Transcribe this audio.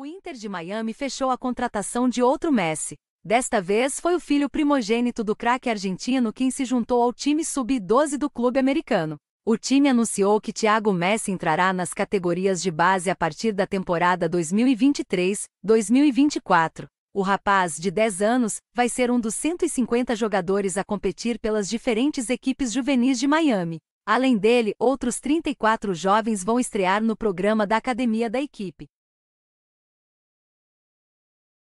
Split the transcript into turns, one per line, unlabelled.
O Inter de Miami fechou a contratação de outro Messi. Desta vez foi o filho primogênito do craque argentino quem se juntou ao time sub-12 do clube americano. O time anunciou que Thiago Messi entrará nas categorias de base a partir da temporada 2023-2024. O rapaz de 10 anos vai ser um dos 150 jogadores a competir pelas diferentes equipes juvenis de Miami. Além dele, outros 34 jovens vão estrear no programa da academia da equipe.